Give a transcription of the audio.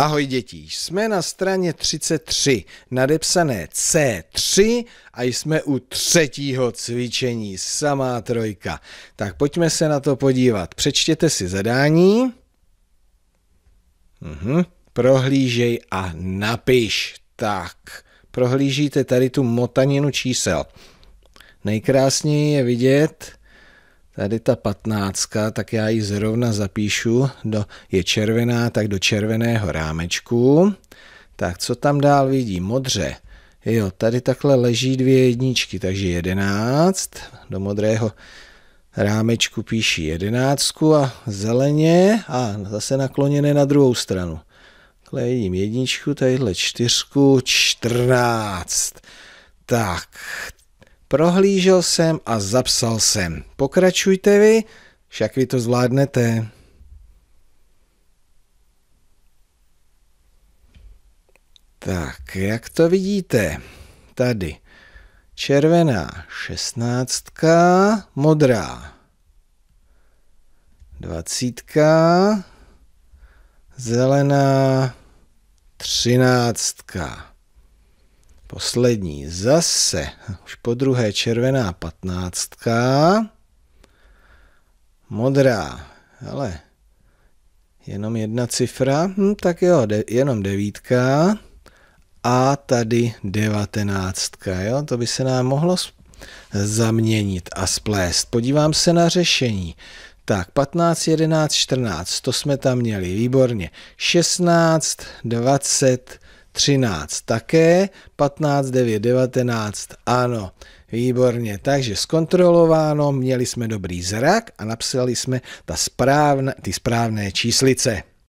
Ahoj děti, jsme na straně 33, nadepsané C3 a jsme u třetího cvičení, samá trojka. Tak pojďme se na to podívat. Přečtěte si zadání. Mhm. Prohlížej a napiš. Tak, prohlížíte tady tu motaninu čísel. Nejkrásněji je vidět tady ta patnáctka, tak já ji zrovna zapíšu do, je červená, tak do červeného rámečku. Tak co tam dál vidí? Modře. Jo, tady takhle leží dvě jedničky, takže jedenáct. Do modrého rámečku píší jedenáctku a zeleně a zase nakloněné na druhou stranu. Takhle vidím jedničku, tadyhle čtyřku, čtrnáct. Tak, Prohlížel jsem a zapsal jsem. Pokračujte vy, však vy to zvládnete. Tak, jak to vidíte? Tady. Červená šestnáctka, modrá dvacítka, zelená třináctka. Poslední zase, už po druhé červená patnáctka. Modrá, ale jenom jedna cifra, hm, tak jo, de, jenom devítka. A tady devatenáctka, jo, to by se nám mohlo zaměnit a splést. Podívám se na řešení. Tak, 15, 11, 14, to jsme tam měli, výborně. 16, 20, 13 také, 15, 9, 19, ano, výborně. Takže zkontrolováno, měli jsme dobrý zrak a napsali jsme ta správna, ty správné číslice.